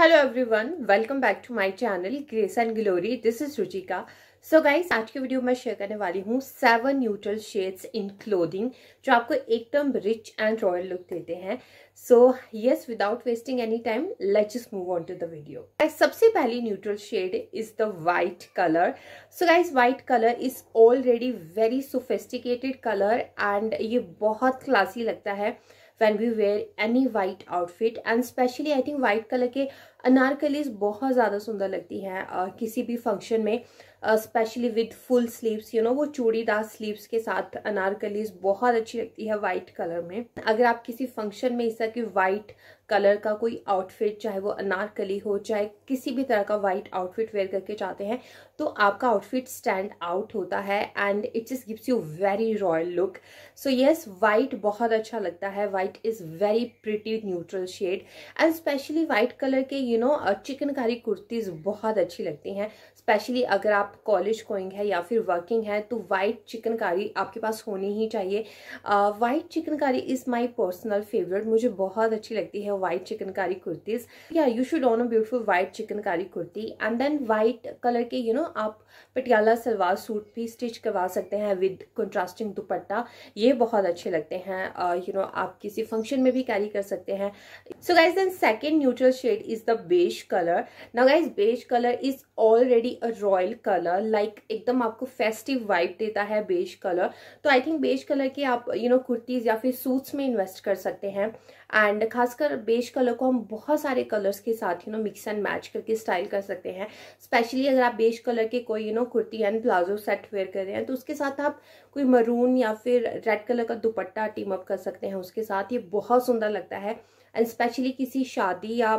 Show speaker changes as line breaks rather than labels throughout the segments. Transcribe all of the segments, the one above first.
Hello everyone welcome back to my channel grace and glory this is Ruchika so guys आज की वीडियो में share करने वाली हूँ seven neutral shades in clothing जो आपको एकदम रिच एंड रॉयल लुक देते हैं so yes without wasting any time let just move on to the video guys सबसे पहली neutral shade is the white colour so guys white colour is already very sophisticated colour and ये बहुत classy लगता है when we wear any white outfit and especially I think white color ke अनारकलीज बहुत ज़्यादा सुंदर लगती हैं किसी भी फंक्शन में specially with full sleeves you know वो चूड़ीदार स्लीव्स के साथ अनारकलीज बहुत अच्छी लगती है वाइट कलर में अगर आप किसी फंक्शन में इस तरह की वाइट कलर का कोई आउटफिट चाहे वो अनारकली हो चाहे किसी भी तरह का वाइट आउटफिट वेयर करके चाहते हैं तो आपका आउटफिट स्टैंड आउट होता है and it just gives you very royal look so yes white बहुत अच्छा लगता है white is very pretty neutral shade and specially white colour के यू नो चिकनकारी कुर्तीज़ बहुत अच्छी लगती हैं स्पेशली अगर आप कॉलेज गोइंग है या फिर वर्किंग है तो वाइट चिकनकारी आपके पास होनी ही चाहिए white chikankari is my personal favourite मुझे बहुत अच्छी लगती है वाइट चिकनकारी कुर्तीज़ या you should own a beautiful white chikankari kurti and then white colour के यू you नो know, आप पटियाला सलवार सूट भी स्टिच करवा सकते हैं विद कंट्रास्टिंग दुपट्टा ये बहुत अच्छे लगते हैं you uh, know you know, आप किसी फंक्शन में भी कैरी कर सकते हैं so guys then second neutral shade is the beige colour ना guys beige colour is already a royal colour like एकदम आपको फेस्टिव वाइब देता है बेज कलर तो आई थिंक बेज कलर के आप यू नो कुर्तीज़ या फिर सूट्स में इन्वेस्ट कर सकते हैं एंड खासकर बेज कलर को हम बहुत सारे कलर्स के साथ you know mix and match करके स्टाइल कर सकते हैं स्पेशली अगर आप बेज कलर के कोई you know kurti and palazzo set wear कर रहे हैं तो उसके साथ आप कोई मरून या फिर रेड कलर का दुपट्टा टीम अप कर सकते हैं उसके साथ ये बहुत सुंदर लगता है एंड स्पेशली किसी शादी या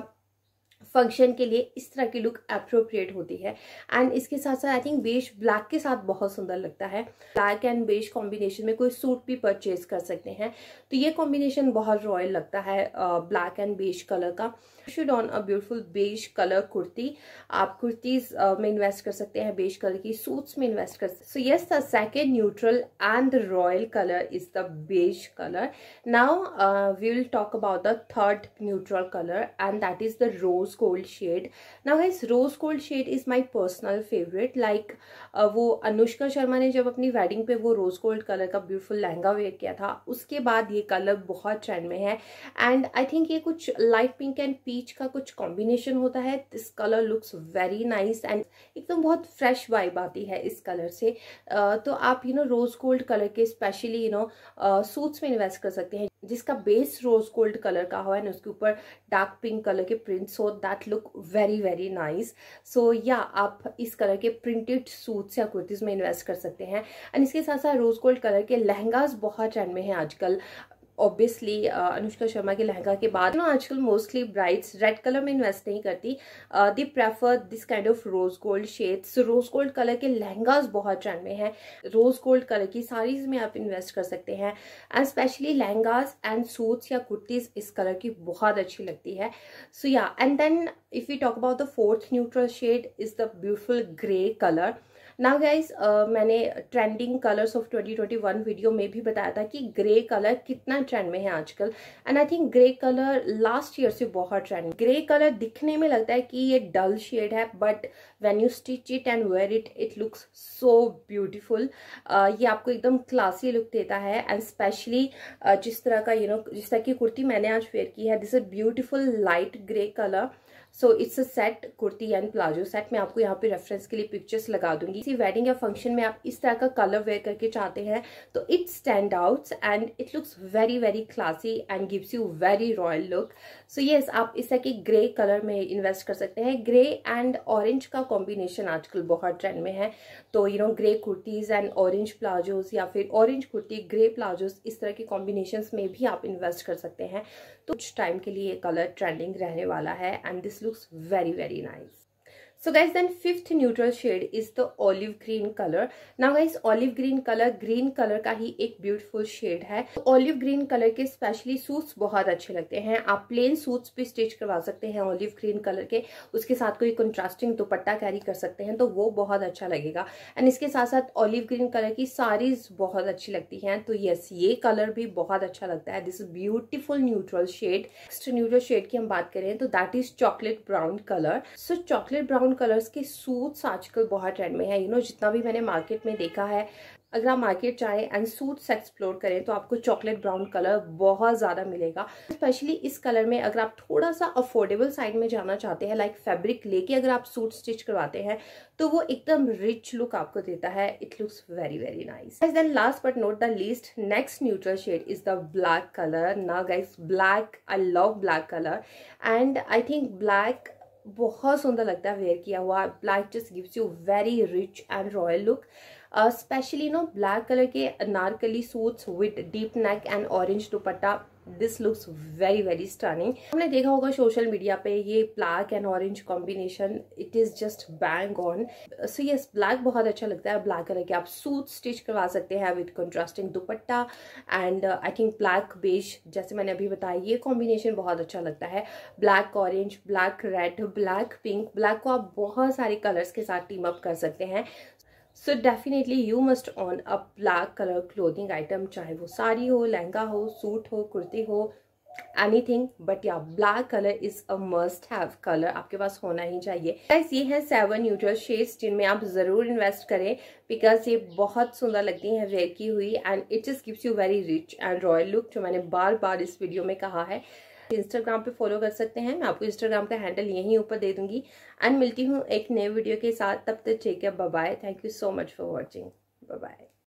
फंक्शन के लिए इस तरह की लुक अप्रोप्रिएट होती है एंड इसके साथ साथ आई थिंक बेश ब्लैक के साथ बहुत सुंदर लगता है ब्लैक एंड बेश कॉम्बिनेशन में कोई सूट भी परचेज कर सकते हैं तो ये कॉम्बिनेशन बहुत रॉयल लगता है ब्लैक एंड बेश कलर का should own a beautiful beige colour kurti आप कुर्तीज में इन्वेस्ट कर सकते हैं बेश कलर की सूट्स में इन्वेस्ट कर सकते so yes the second neutral and royal colour is the beige colour now we will talk about the third neutral colour and that is the rose rose gold shade now guys rose gold shade is my personal favourite like वो अनुष्का शर्मा ने जब अपनी wedding पे वो rose gold colour का beautiful lehenga wear किया था उसके बाद ये कलर बहुत ट्रेंड में है एंड आई थिंक ये कुछ लाइट पिंक एंड पीच का कुछ कॉम्बिनेशन होता है this colour looks very nice and एकदम बहुत फ्रेश वाइब आती है इस कलर से uh, तो आप you know rose gold colour के स्पेशली यू नो सूट्स में इन्वेस्ट कर सकते हैं जिसका बेस रोज गोल्ड कलर का हो ना उसके ऊपर डार्क पिंक कलर के प्रिंट्स हो that look very very nice so या आप इस कलर के प्रिंटेड सूट्स या कुर्तीज़ में इन्वेस्ट कर सकते हैं एंड इसके साथ साथ रोज गोल्ड कलर के लहंगाज बहुत ट्रेंड में है आजकल ऑब्वियसली अनुष्का शर्मा के लहंगा के बाद ना आजकल मोस्टली ब्राइड्स रेड कलर में इन्वेस्ट नहीं करती they prefer this kind of rose gold shades rose gold colour के लहंगाज बहुत ट्रेंड में हैं रोज गोल्ड कलर की साड़ीज में आप इन्वेस्ट कर सकते हैं and specially lehengas and suits या कुर्तीज इस कलर की बहुत अच्छी लगती है सो या and then if you talk about the fourth neutral shade is the beautiful grey colour ना गाइज uh, मैंने ट्रेंडिंग कलर्स ऑफ 2021 वीडियो में भी बताया था कि ग्रे कलर कितना ट्रेंड में है आजकल and I think grey colour last year से बहुत ट्रेंड ग्रे कलर दिखने में लगता है कि ये डल शेड है but when you stitch it and wear it it looks so beautiful ये आपको एकदम क्लासी लुक देता है एंड स्पेशली uh, जिस तरह का यू you नो know, जिस तरह की कुर्ती मैंने आज वेयर की है this a beautiful light grey colour so it's a set kurti and palazzo set मैं आपको यहाँ पे रेफरेंस के लिए पिक्चर्स लगा दूंगी किसी वेडिंग या फंक्शन में आप इस तरह का कलर वेयर करके चाहते हैं तो it stand out and it looks very very classy and gives you very royal look so yes आप इस तरह के ग्रे कलर में इन्वेस्ट कर सकते हैं ग्रे एंड ऑरेंज का कॉम्बिनेशन आजकल बहुत ट्रेंड में है तो you know grey kurtis and orange palazzos या फिर ऑरेंज कुर्ती ग्रे प्लाजोज इस तरह के कॉम्बिनेशन में भी आप इन्वेस्ट कर सकते हैं तो कुछ टाइम के लिए कलर ट्रेंडिंग रहने वाला है and this looks very very nice So guys, then fifth neutral shade is the olive green color. Now guys, olive green color green color का ही एक beautiful shade है olive green color के specially suits बहुत अच्छे लगते हैं आप plain suits भी stitch करवा सकते हैं olive green color के उसके साथ कोई contrasting दुपट्टा carry कर सकते हैं तो वो बहुत अच्छा लगेगा एंड इसके साथ साथ olive green color की साड़ीज बहुत अच्छी लगती हैं तो यस ये कलर भी बहुत अच्छा लगता है this beautiful neutral shade next neutral shade की हम बात करें तो that is chocolate brown colour so chocolate brown brown colours के सूट्स आजकल बहुत ट्रेंड में है यू you नो know, जितना भी मैंने मार्केट में देखा है अगर आप मार्केट जाएँ एंड सूट्स एक्सप्लोर करें तो आपको चॉकलेट ब्राउन कलर बहुत ज़्यादा मिलेगा स्पेशली इस कलर में अगर आप थोड़ा सा अफोर्डेबल साइड में जाना चाहते हैं लाइक फैब्रिक लेके अगर आप सूट स्टिच करवाते हैं तो वो एकदम रिच लुक आपको देता है it looks very very nice as then last but not the least next neutral shade is the black colour ना guys black I love black colour and I think black बहुत सुंदर लगता है wear किया हुआ black just gives you very rich and royal look specially no black colour के Anarkali suits with deep neck and orange dupatta this looks very very stunning हमने देखा होगा सोशल मीडिया पे ये black and orange combination it is just bang on so yes black बहुत अच्छा लगता है ब्लैक कलर के आप सूट स्टिच करवा सकते हैं with contrasting dupatta and I think black beige जैसे मैंने अभी बताया ये कॉम्बिनेशन बहुत अच्छा लगता है black orange black red black pink black को आप बहुत सारे कलर्स के साथ टीम अप कर सकते हैं so definitely you must own a black colour clothing item चाहे वो साड़ी हो लहंगा हो सूट हो कुर्ती हो एनी थिंग बट या black colour is a must have colour आपके पास होना ही चाहिए बस ये है सेवन न्यूट्रल शेड्स जिनमें आप जरूर इन्वेस्ट करें बिकॉज ये बहुत सुंदर लगती हैं वेयर की हुई and it just gives you very rich and royal look जो मैंने बार बार इस वीडियो में कहा है इंस्टाग्राम पे फॉलो कर सकते हैं मैं आपको इंस्टाग्राम का हैंडल यहीं ऊपर दे दूंगी एंड मिलती हूँ एक नए वीडियो के साथ तब तक ठीक है bye thank you so much for watching bye